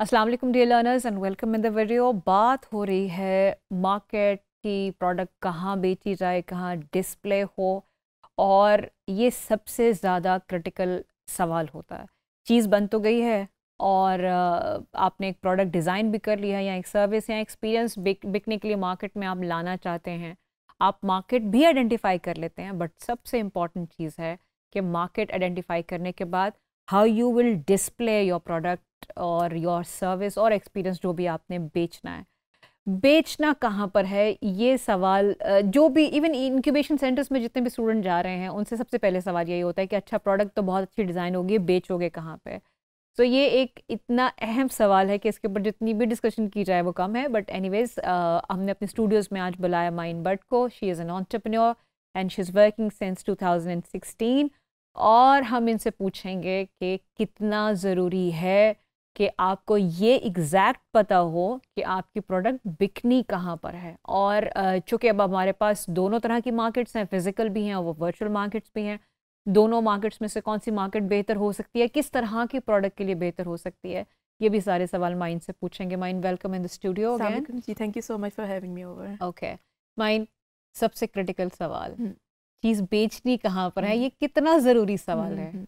Aslam dear learners and welcome in the video बात हो रही है मार्केट की प्रोडक्ट कहाँ बेची जाए कहाँ डिस्प्ले हो और ये सबसे ज़्यादा क्रिटिकल सवाल होता है चीज़ बन तो गई है और आपने एक प्रोडक्ट डिज़ाइन भी कर लिया है या एक सर्विस या एक्सपीरियंस बिक, बिकने के लिए मार्केट में आप लाना चाहते हैं आप मार्केट भी आइडेंटिफाई कर लेते हैं बट सबसे इम्पॉर्टेंट चीज़ है कि मार्केट आइडेंटिफाई करने के बाद how you will display your product और योर सर्विस और एक्सपीरियंस जो भी आपने बेचना है बेचना कहाँ पर है ये सवाल जो भी इवन इंक्यूबेशन सेंटर्स में जितने भी स्टूडेंट जा रहे हैं उनसे सबसे पहले सवाल यही होता है कि अच्छा प्रोडक्ट तो बहुत अच्छी डिज़ाइन होगी बेचोगे कहाँ पे तो ये एक इतना अहम सवाल है कि इसके ऊपर जितनी भी डिस्कशन की जाए वो कम है बट एनीवेज हमने अपने स्टूडियोज़ में आज बुलाया माइन बट को she is an entrepreneur and she is working since 2016 और हम इनसे पूछेंगे कि कितना ज़रूरी है कि आपको ये एग्ज़ैक्ट पता हो कि आपकी प्रोडक्ट बिकनी कहाँ पर है और चूँकि अब हमारे पास दोनों तरह की मार्केट्स हैं फ़िज़िकल भी हैं और वो वर्चुअल मार्केट्स भी हैं दोनों मार्केट्स में से कौन सी मार्केट बेहतर हो सकती है किस तरह की प्रोडक्ट के लिए बेहतर हो सकती है ये भी सारे सवाल माइन से पूछेंगे Maheen welcome in the studio thank you so much for having me over okay Maheen सबसे क्रिटिकल सवाल हम्म। चीज़ बेचनी कहाँ पर है हम्म। ये कितना ज़रूरी सवाल हम्म, है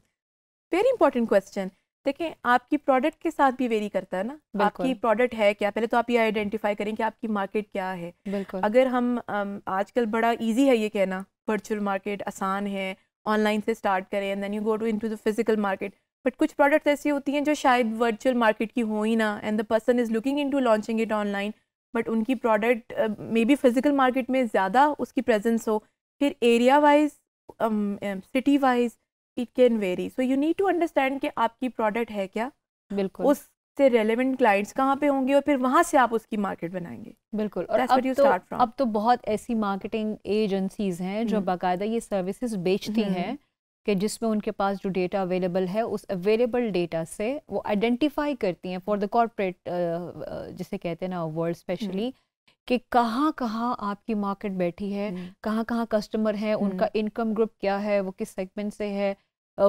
वेरी इंपॉर्टेंट क्वेश्चन देखें आपकी प्रोडक्ट के साथ भी वेरी करता है ना आपकी प्रोडक्ट है क्या पहले तो आप ये आइडेंटिफाई करें कि आपकी मार्केट क्या है अगर हम आजकल बड़ा इजी है ये कहना वर्चुअल मार्केट आसान है ऑनलाइन से स्टार्ट करें and then you go to into the physical market but कुछ प्रोडक्ट्स ऐसी होती हैं जो शायद वर्चुअल मार्केट की हो ही ना and the person is looking in launching it online but उनकी product may be physical market में ज़्यादा उसकी प्रेजेंस हो फिर area wise city wise it can very so you need to understand कि आपकी प्रोडक्ट है क्या बिल्कुल उससे रेलिवेंट क्लाइंट्स कहाँ पे होंगे और फिर वहाँ से आप उसकी मार्केट बनाएंगे बिल्कुल और अब तो अब तो बहुत ऐसी मार्केटिंग एजेंसीज हैं जो hmm. बाकायदा ये सर्विसेज बेचती hmm. हैं कि जिसमें उनके पास जो डेटा अवेलेबल है उस अवेलेबल डेटा से वो आइडेंटिफाई करती हैं फॉर द कॉरपोरेट जिसे कहते हैं ना वर्ल्ड स्पेशली hmm. कि कहाँ कहाँ आपकी मार्केट बैठी है कहाँ कहाँ कस्टमर हैं उनका इनकम ग्रुप क्या है वो किस सेगमेंट से है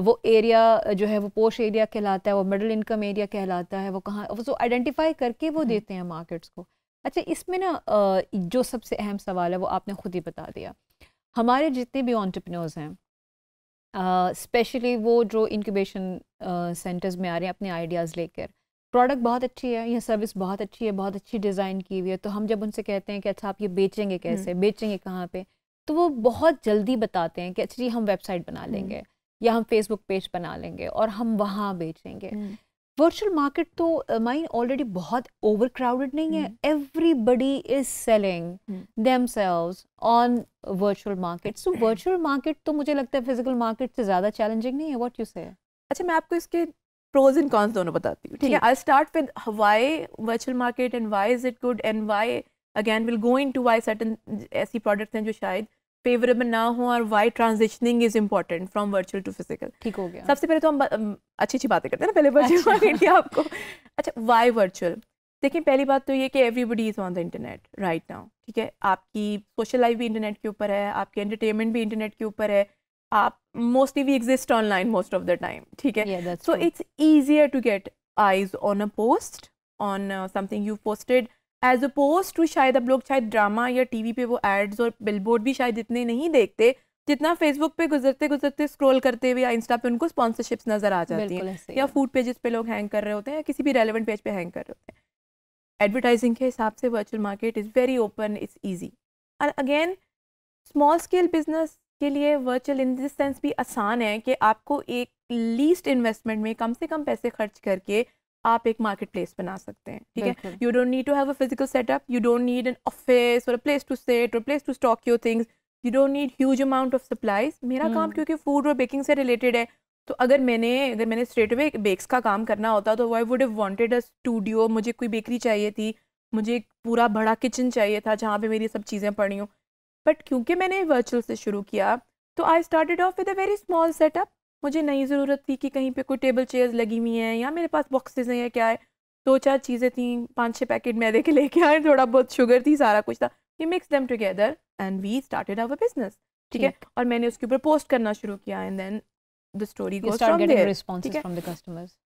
वो एरिया जो है वो पोश एरिया कहलाता है वो मिडिल इनकम एरिया कहलाता है वो कहाँ सो आइडेंटिफाई करके वो देते हैं मार्केट्स को अच्छा इसमें ना जो सबसे अहम सवाल है वो आपने खुद ही बता दिया हमारे जितने भी ऑन्टरप्रनोर्स हैं स्पेशली वो जो इनक्यूबेशन सेंटर्स में आ रहे हैं अपने आइडियाज़ लेकर प्रोडक्ट बहुत अच्छी है यह सर्विस बहुत अच्छी है बहुत अच्छी डिज़ाइन की हुई है तो हम जब उनसे कहते हैं कि अच्छा आप ये बेचेंगे हम्म। कैसे बेचेंगे कहाँ पे तो वो बहुत जल्दी बताते हैं कि अच्छा जी हम वेबसाइट बना हम्म। लेंगे या हम फेसबुक पेज बना लेंगे और हम वहाँ बेचेंगे हम्म। वर्चुअल मार्केट तो माइन ऑलरेडी बहुत ओवर क्राउडेड नहीं है everybody is selling them on virtual market so virtual market तो मुझे लगता है फिजिकल मार्केट से ज़्यादा चैलेंजिंग नहीं है वॉट यू से अच्छा मैं आपको इसके प्रोज एंड कॉन्स दोनों बताती हूँ ठीक है I start with why virtual market and why is it good and why again will go in to why certain ऐसी प्रोडक्ट्स हैं जो शायद फेवरेबल ना हो और why transitioning is important from virtual to physical ठीक हो गया सबसे पहले तो हम अच्छी अच्छी बातें करते हैं ना पहले वर्चुअल अच्छा। मार्केट की आपको अच्छा वाई वर्चुअल देखिए पहली बात तो ये कि everybody is on the internet right now ठीक है आपकी सोशल लाइफ भी इंटरनेट के ऊपर है आपके एंटरटेनमेंट भी इंटरनेट के ऊपर है आप mostly we exist online most of the time ठीक है so it's easier to get eyes on a post on something you posted as opposed to शायद अब लोग शायद ड्रामा या टी वी पे वो एड्स और बिल बोर्ड भी शायद इतने नहीं देखते जितना फेसबुक पे गुजरते गुजरते स्क्रॉल करते हुए या इंस्टा पे उनको स्पॉन्सरशिप्स नजर आ जाती हैं या फूड पेजेस पे लोग हैंग कर रहे होते हैं या किसी भी रेलिवेंट पेज पे हैंग कर रहे होते हैं एडवर्टाइजिंग के हिसाब से virtual market is very open it's easy और अगेन स्मॉल स्केल बिजनेस के लिए वर्चुअल इन दिस सेंस भी आसान है कि आपको एक लीस्ट इन्वेस्टमेंट में कम से कम पैसे खर्च करके आप एक मार्केट प्लेस बना सकते हैं ठीक है you don't need to have a physical setup you don't need an office और प्लेस टू सेट और place to stock your things you don't need huge amount of supplies मेरा hmm. काम क्योंकि फूड और बेकिंग से related है तो अगर मैंने अगर मैंने स्ट्रेट अवे बेक्स का काम करना होता तो I would have wanted a studio मुझे कोई बेकरी चाहिए थी मुझे एक पूरा बड़ा किचन चाहिए था जहाँ पे मेरी सब चीज़ें पड़ी हूँ बट क्योंकि मैंने वर्चुअल से शुरू किया तो I started off with a very small setup मुझे नहीं ज़रूरत थी कि कहीं पे कोई टेबल चेयर्स लगी हुई हैं या मेरे पास बॉक्सेस हैं या क्या है दो चार चीज़ें थी पाँच छः पैकेट मैदे के लेके आए थोड़ा बहुत शुगर थी सारा कुछ था we mix them together and we started our business ठीक है और मैंने उसके ऊपर पोस्ट करना शुरू किया and then the story from the customers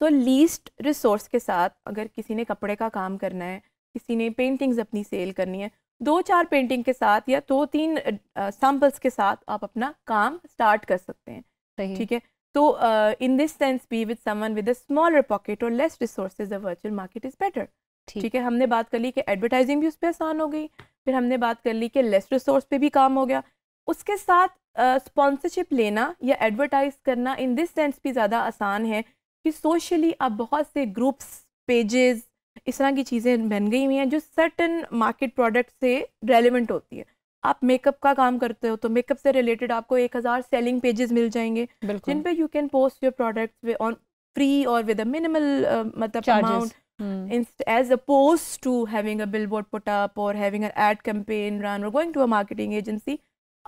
तो लीस्ट रिसोर्स के साथ अगर किसी ने कपड़े का काम करना है किसी ने पेंटिंग्स अपनी सेल करनी है दो चार पेंटिंग के साथ या दो तीन सैम्पल्स के साथ आप अपना काम स्टार्ट कर सकते हैं ठीक है तो in this sense be with someone with a smaller pocket और less resources virtual market is better ठीक है हमने बात कर ली कि एडवर्टाइजिंग भी उस पर आसान हो गई फिर हमने बात कर ली कि लेस रिसोर्स पे भी काम हो गया उसके साथ स्पॉन्सरशिप uh, लेना या एडवर्टाइज करना इन दिस सेंस भी ज़्यादा आसान है कि सोशली आप बहुत से ग्रुप्स पेजेस इस तरह की चीज़ें बन गई हुई हैं जो सर्टन मार्केट प्रोडक्ट से रेलिवेंट होती है आप मेकअप का काम करते हो तो मेकअप से रिलेटेड आपको एक हज़ार सेलिंग पेजेस मिल जाएंगे जिन पे you can post your products on free और विद अ मिनिमल मतलब amount as oppose to having a billboard put up और having a ad campaign run और going to a marketing agency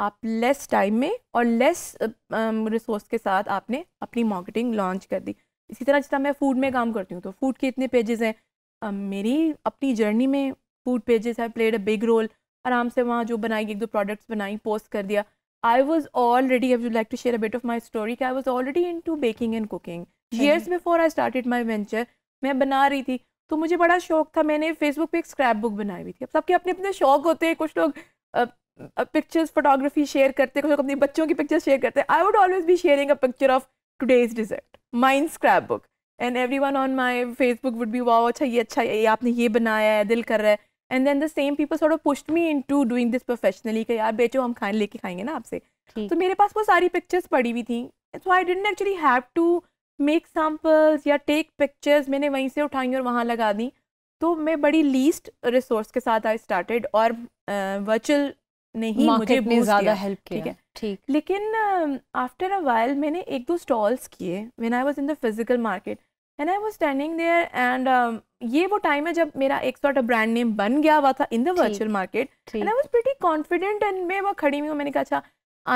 आप less time में और less resource uh, um, के साथ आपने अपनी मार्केटिंग लॉन्च कर दी इसी तरह जितना मैं फूड में काम करती हूँ तो फूड के इतने पेजेस हैं मेरी अपनी जर्नी में फूड पेजेस है प्लेड अ बिग रोल आराम से वहाँ जो बनाई एक दो प्रोडक्ट्स बनाई पोस्ट कर दिया I was already I would like to share a bit of my story I was already in to baking and cooking years before I start my venture मैं बना रही थी तो मुझे बड़ा शौक था मैंने फेसबुक पे एक स्क्रैप बुक बनाई हुई थी अब सबके अपने अपने शौक होते हैं कुछ लोग पिक्चर्स फोटोग्राफी शेयर करते हैं कुछ लोग अपने बच्चों की पिक्चर्स शेयर करते हैं I would always be sharing a picture of today's dessert mind scrapbook and everyone on my Facebook would be wow अच्छा ये अच्छा ये आपने ये बनाया है दिल कर रहा है and then the same people sort of pushed me in to doing this professionally कि यार बेचो हम खाने लेके खाएंगे ना आपसे तो मेरे पास वो सारी पिक्चर्स पड़ी हुई थी so I didn't actually have to make samples या टेक पिक्चर्स मैंने वहीं से उठाई और वहाँ लगा दी तो मैं बड़ी लीस्ट रिसोर्स के साथ आई स्टार्टेड और वर्चुअल नहीं ही मुझे ज़्यादा हेल्प ठीक है ठीक लेकिन आफ्टर अ वाइल मैंने एक दो स्टॉल्स किए when I was in the physical market and I was standing there and ये वो टाइम है जब मेरा एक सॉर्ट ब्रांड नेम बन गया हुआ था in the virtual market and I was pretty confident and मैं वह खड़ी हुई हूँ मैंने कहा अच्छा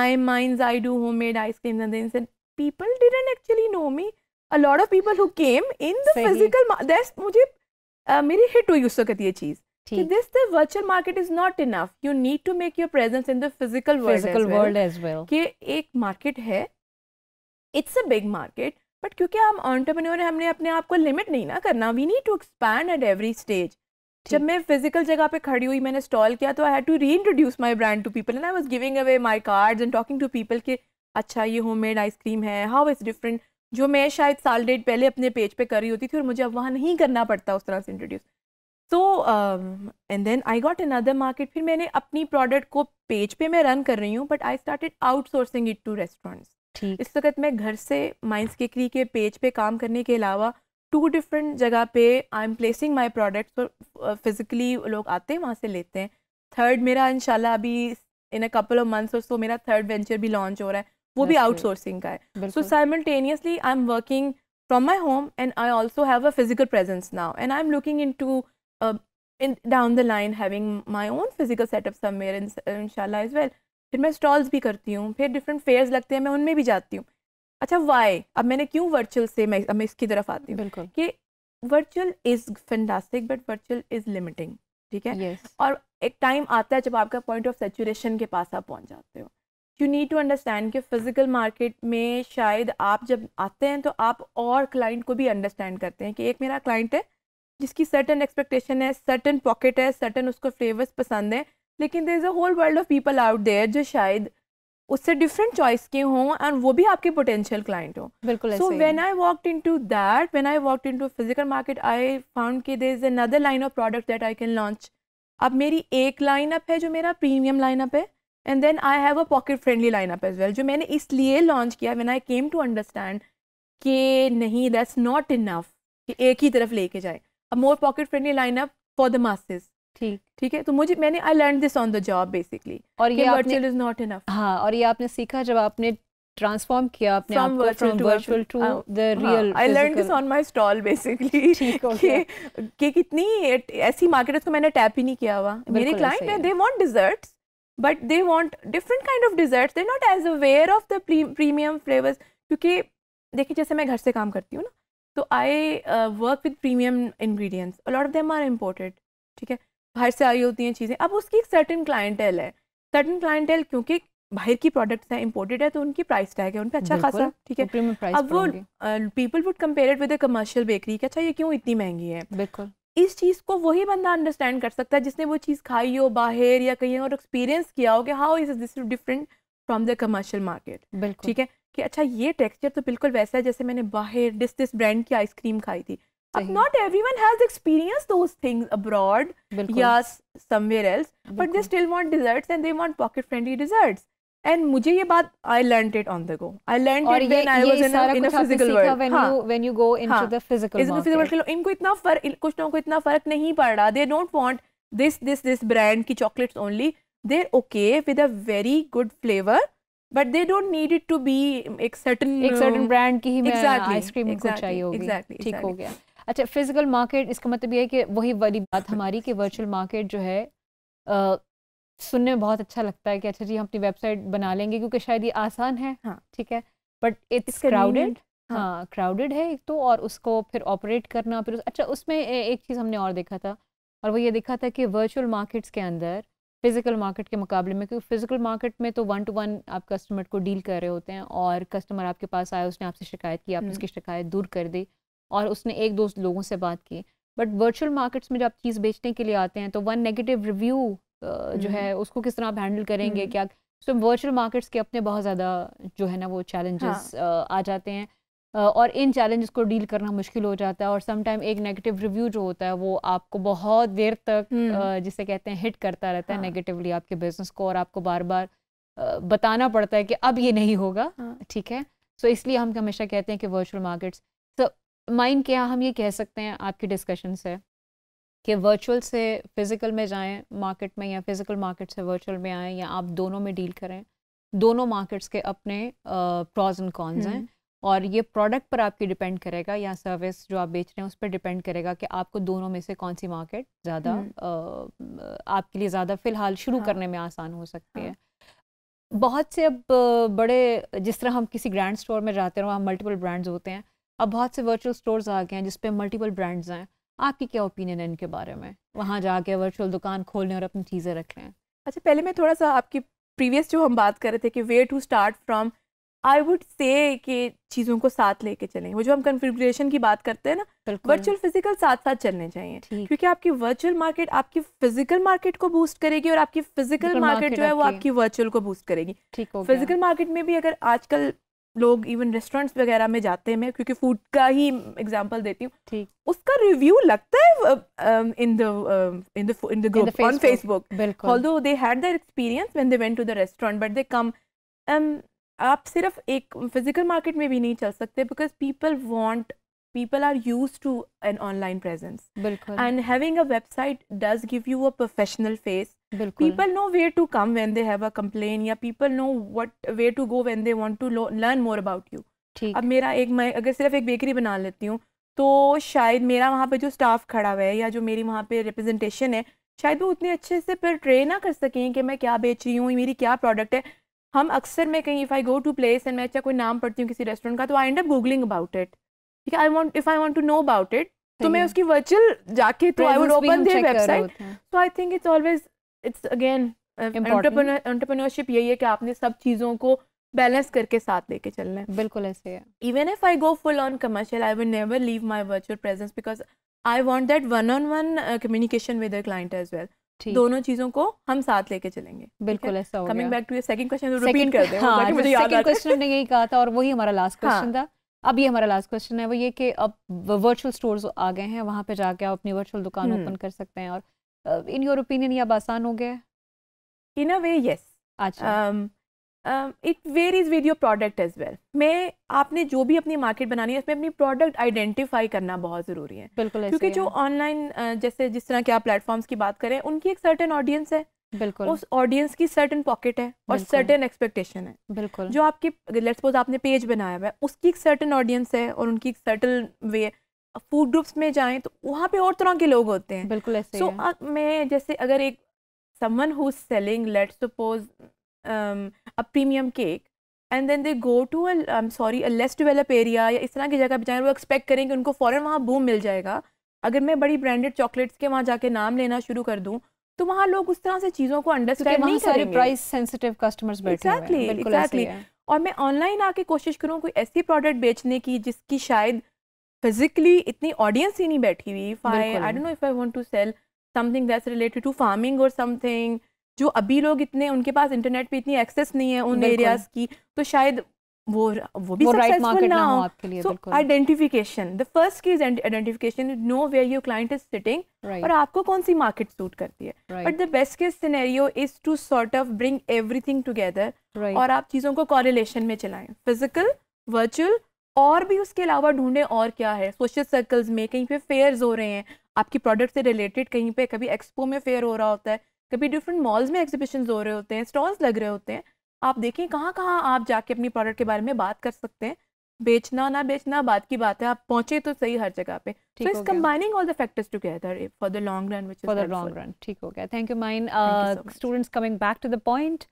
I mind I do homemade ice cream and then said people didn't actually know me a lot of people who came in the physical मुझे मेरी हिट हुई उस वक्त ये चीज़ कि this the virtual market is not enough you need to make your presence in the physical world as well कि एक मार्केट है it's a big market but क्योंकि हम ऑन्टरप्रन्योर हैं हमने अपने आप को लिमिट नहीं ना करना we need to expand at every stage जब मैं फिजिकल जगह पे खड़ी हुई मैंने स्टॉल किया तो I had to reintroduce my brand to people and I was giving away my card and talking to people के अच्छा ये होम मेड आइसक्रीम है हाउ इज़ डिफरेंट जो मैं शायद साल डेट पहले अपने पेज पे कर रही होती थी और मुझे अब वहाँ नहीं करना पड़ता उस तरह से introduce so and then I got another market फिर मैंने अपनी प्रोडक्ट को पेज पे मैं रन कर रही हूँ but I started outsourcing it to restaurants इस वक्त मैं घर से माइंस केकरी के पेज पे काम करने के अलावा टू डिफरेंट जगह पे I am placing my products physically लोग आते हैं वहाँ से लेते हैं थर्ड मेरा इनशाला अभी in a couple of months और सो मेरा थर्ड वेंचर भी लॉन्च हो रहा है वो भी आउटसोर्सिंग का है so simultaneously I am working from my home and I also have a physical presence now and I am looking in to in down the line having my own physical setup somewhere in, inshallah as well फिर मैं stalls भी करती हूँ फिर different fears लगते हैं मैं उनमें भी जाती हूँ अच्छा वाई अब मैंने क्यों वर्चुअल से मैं अब मैं इसकी तरफ आती हूँ कि virtual is fantastic but virtual is limiting ठीक है yes. और एक टाइम आता है जब आपका पॉइंट ऑफ सेचुरेशन के पास आप पहुँच जाते हो यू नीड टू अंडरस्टैंड कि फिज़िकल मार्केट में शायद आप जब आते हैं तो आप और क्लाइंट को भी अंडरस्टैंड करते हैं कि एक मेरा क्लाइंट है जिसकी सर्टन एक्सपेक्टेशन है सर्टन पॉकेट है सर्टन उसको फ्लेवर्स पसंद है लेकिन there is a whole world of people out there जो शायद उससे डिफरेंट चॉइस के हों एंड वो भी आपके पोटेंशियल क्लाइंट हों बिल्कुल so when I in to that when I in to physical market I found के there is another line of product that I can launch अब मेरी एक लाइनअप है जो मेरा प्रीमियम लाइनअप है and then I have a pocket friendly lineup as well जो मैंने इसलिए लॉन्च किया when I came to understand कि नहीं दैट्स नॉट इनफ कि एक ही तरफ लेके जाए a more pocket friendly lineup for the masses ठीक है तो मुझे मैंने I learn this on the job basically और ये वर्चुअल इज नॉट इनफ हाँ और ये आपने सीखा जब आपने ट्रांसफॉर्म किया अपने आप को from virtual to the real I learn this on my stall basically कि कितनी ऐसी मार्केटर्स को मैंने टैप ही नहीं किया हुआ मेरे क्लाइंट है they want desserts but they want different kind of desserts they not as aware of the premium flavours क्योंकि देखिए जैसे मैं घर से काम करती हूँ ना तो I work with premium ingredients lot of them are imported ठीक है बाहर से आई होती हैं चीज़ें अब उसकी एक सर्टन क्लाइंटेल है सर्टन क्लाइंटेल क्योंकि बाहर की प्रोडक्ट्स हैं इम्पोर्टेड है तो उनकी प्राइस टैग है उन पर अच्छा खासा ठीक है अब वो people would compare it with commercial bakery कि अच्छा ये क्यों इतनी महंगी है बिल्कुल इस चीज़ को वही बंदा अंडरस्टैंड कर सकता है जिसने वो चीज़ खाई हो बाहर या कहीं और एक्सपीरियंस किया हो कि how is this different from the commercial market ठीक है कि अच्छा ये टेक्सचर तो बिल्कुल वैसा है जैसे मैंने बाहर डिस दिस ब्रांड की आइसक्रीम खाई थी not everyone has experience those things abroad या somewhere else but they still want desserts and they want pocket friendly desserts and मुझे ये बात I learn it on the go I learn it world इनको इतना फर्क कुछ लोगों को इतना फर्क नहीं पड़ रहा they don't want this this this brand की chocolate only there okay with a very good flavour but they don't need it to be एक सर्टेन एक सर्टेन ब्रांड की ही मैं आइसक्रीम चाहिए होगी एग्जैक्टली ठीक हो गया अच्छा फिजिकल मार्केट इसका मतलब ये है कि वही वाली बात हमारी कि वर्चुअल मार्केट जो है आ, सुनने में बहुत अच्छा लगता है कि अच्छा जी हम अपनी वेबसाइट बना लेंगे क्योंकि शायद ये आसान है हाँ ठीक है बट इट्स क्राउडेड हाँ क्राउडेड हाँ, है एक तो और उसको फिर ऑपरेट करना फिर उस, अच्छा उसमें एक चीज़ हमने और देखा था और वो ये देखा था कि वर्चुअल मार्केट्स के अंदर फिजिकल मार्केट के मुकाबले में क्योंकि फिजिकल मार्केट में तो वन टू वन आप कस्टमर को डील कर रहे होते हैं और कस्टमर आपके पास आया उसने आपसे शिकायत की आपने हम्म। उसकी शिकायत दूर कर दी और उसने एक दो लोगों से बात की बट वर्चुअल मार्केट्स में जब आप चीज़ बेचने के लिए आते हैं तो वन नेगेटिव रिव्यू जो हम्म। है उसको किस तरह आप हैंडल करेंगे हम्म। क्या सो वर्चुअल मार्केट्स के अपने बहुत ज़्यादा जो है ना वो चैलेंजेस हाँ. आ जाते हैं और इन चैलेंजेस को डील करना मुश्किल हो जाता है और समटाइम एक नेगेटिव रिव्यू जो होता है वो आपको बहुत देर तक हम्म। जिसे कहते हैं हिट करता रहता हाँ. है नेगेटिवली आपके बिजनेस को और आपको बार बार बताना पड़ता है कि अब ये नहीं होगा हाँ। ठीक हाँ. है सो so, इसलिए हम हमेशा कहते हैं कि वर्चुअल मार्केट्स माइंड क्या हम ये कह सकते हैं आपकी डिस्कशन से कि वर्चुअल से फ़िज़िकल में जाएं मार्केट में या फ़िज़िकल मार्केट से वर्चुअल में आएँ या आप दोनों में डील करें दोनों मार्केट्स के अपने प्रॉज एंड कॉन्स हैं हम्म। और ये प्रोडक्ट पर आपकी डिपेंड करेगा या सर्विस जो आप बेच रहे हैं उस पर डिपेंड करेगा कि आपको दोनों में से कौन सी मार्केट ज़्यादा हम्म। आपके लिए ज़्यादा फ़िलहाल शुरू हाँ। करने में आसान हो सकती हाँ। है बहुत से अब बड़े जिस तरह हम किसी ग्रैंड स्टोर में जाते हैं वहाँ मल्टीपल ब्रांड्स होते हैं अब बहुत से वर्चुअल स्टोर्स आ गए हैं जिसपे मल्टीपल ब्रांड्स हैं आपकी क्या ओपिनियन है इनके बारे में वहाँ जाके वर्चुअल दुकान खोलने और अपनी चीज़ें रख लें अच्छा पहले मैं थोड़ा सा आपकी प्रीवियस जो हम बात कर रहे थे कि way to start from I would say कि चीज़ों को साथ लेके चलें वो जो हम कन्फिग्रेशन की बात करते हैं ना वर्चुअल फिजिकल साथ साथ चलने चाहिए क्योंकि आपकी वर्चुअल मार्केट आपकी फिजिकल मार्केट को बूस्ट करेगी और आपकी फिजिकल मार्केट जो है वो आपकी वर्चुअल को बूस्ट करेगी फिजिकल मार्केट में भी अगर आजकल लोग इवन रेस्टोरेंट्स वगैरह में जाते हैं क्योंकि फूड का ही एग्जांपल देती हूँ ठीक उसका रिव्यू लगता है in the in the in the group on Facebook although they had their experience when they went to the restaurant but they come आप सिर्फ एक फिजिकल मार्केट में भी नहीं चल सकते because people want people are use to an online presence Bilkul. and having a website does give you a professional people know where to come when they have a complaint या people know what where to go when they want to learn more about you ठीक अब मेरा एक मैं अगर सिर्फ एक bakery बना लेती हूँ तो शायद मेरा वहाँ पे जो स्टाफ खड़ा हुआ है या जो मेरी वहाँ पे रिप्रेजेंटेशन है शायद वो उतने अच्छे से फिर ट्रे ना कर सकें कि मैं क्या बेच रही हूँ मेरी क्या प्रोडक्ट है हम अक्सर मैं कहीं if I go to place and मैं अच्छा कोई नाम पढ़ती हूँ किसी रेस्टोरेंट का तो I end up googling about it ठीक है I want if I want to know about it तो मैं उसकी वर्चुअल जाके तो I would open their website so I think it's always it's again entrepreneurship यही है कि आपने सब चीज़ों को बैलेंस करके साथ लेके चलना है बिल्कुल ऐसे है even if I go full on commercial I will never leave my virtual presence because I want that one on one communication with client as well दोनों चीजों को हम साथ लेके चलेंगे बिल्कुल ऐसा coming back to second question repeat कर दें हाँ, यही कहा था और वही हमारा लास्ट हाँ। क्वेश्चन था अब ये हमारा लास्ट क्वेश्चन है वो ये कि अब वर्चुअल स्टोर्स आ गए हैं वहाँ पे जाके आप अपनी वर्चुअल दुकान ओपन हम्म। कर सकते हैं और इन योर ओपिनियन ये अब आसान हो गया इन अ वे यस अच्छा it varies with your product as well मैं आपने जो भी अपनी मार्केट बनानी है उसमें अपनी प्रोडक्ट आइडेंटिफाई करना बहुत ज़रूरी है बिल्कुल क्योंकि जो ऑनलाइन uh, जैसे जिस तरह के आप प्लेटफॉर्म्स की बात करें उनकी एक सर्टेन ऑडियंस है बिल्कुल उस ऑडियंस की सर्टेन पॉकेट है और सर्टेन एक्सपेक्टेशन है बिल्कुल जो आपकी लेट्स सपोज आपने पेज बनाया हुआ है उसकी एक सर्टेन ऑडियंस है और उनकी एक सर्टन वे है फूड ग्रुप्स में जाएं तो वहाँ पे और तरह के लोग होते हैं बिल्कुल ऐसे सो so, अब मैं जैसे अगर एक someone who selling let suppose a premium cake and then they go to I am sorry a less develop area या इस तरह की जगह पर जाएँ वो एक्सपेक्ट करें कि उनको फ़ौरन वहाँ बूम मिल जाएगा अगर मैं बड़ी ब्रांडेड चॉकलेट्स के वहाँ जाके नाम लेना शुरू कर दूँ तो वहाँ लोग उस तरह से चीज़ों को अंडरस्टैंड नहीं करेंगे प्राइस सेंसिटिव कस्टमर्स बैठे exactly, हुए हैं और मैं ऑनलाइन आके कोशिश करूँ कोई ऐसी प्रोडक्ट बेचने की जिसकी शायद फिजिकली इतनी ऑडियंस ही नहीं बैठी हुई I I don't know if I want to sell something that's related to farming और समथिंग जो अभी लोग इतने उनके पास इंटरनेट पे इतनी एक्सेस नहीं है उन एरियाज की तो शायद वो वो भी सक्सेसफुल right ना हो आपके लिए बिल्कुल identification the first key is identification know where your client is sitting और आपको कौन सी मार्केट सूट करती है but the best case scenario is to sort of bring everything together और आप चीजों को कोरिलेशन में चलाएं फिजिकल वर्चुअल और भी उसके अलावा ढूंढें और क्या है सोशल सर्कल्स में कहीं पे फेयर्स हो रहे हैं आपकी प्रोडक्ट से रिलेटेड कहीं पे कभी एक्सपो में फेयर हो रहा होता है कभी डिफरेंट मॉल्स में एग्जीबिशन हो रहे होते हैं स्टॉल्स लग रहे होते हैं आप देखें कहाँ कहाँ आप जाके अपनी प्रोडक्ट के बारे में बात कर सकते हैं बेचना ना बेचना बात की बात है आप पहुंचे तो सही हर जगह पे so combining all the factors together for the long run for the long run ठीक हो गया thank you mine students coming back to the point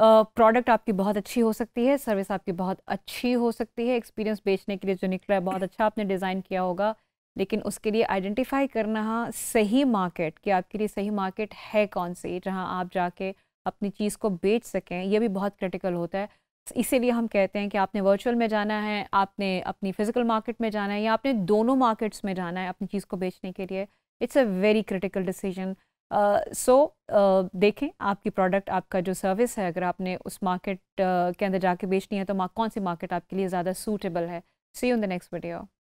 product आपकी बहुत अच्छी हो सकती है सर्विस आपकी बहुत अच्छी हो सकती है एक्सपीरियंस बेचने के लिए जो निकला है बहुत अच्छा आपने डिज़ाइन किया होगा लेकिन उसके लिए आइडेंटिफाई करना सही मार्केट कि आपके लिए सही मार्केट है कौन सी जहाँ आप जाके अपनी चीज़ को बेच सकें यह भी बहुत क्रिटिकल होता है इसीलिए हम कहते हैं कि आपने वर्चुअल में जाना है आपने अपनी फ़िज़िकल मार्केट में जाना है या आपने दोनों मार्केट्स में जाना है अपनी चीज़ को बेचने के लिए it's a very critical decision so uh, देखें आपकी प्रोडक्ट आपका जो सर्विस है अगर आपने उस मार्केट uh, के अंदर जाके बेचनी है तो कौन सी मार्केट आपके लिए ज़्यादा सूटेबल है see in the next video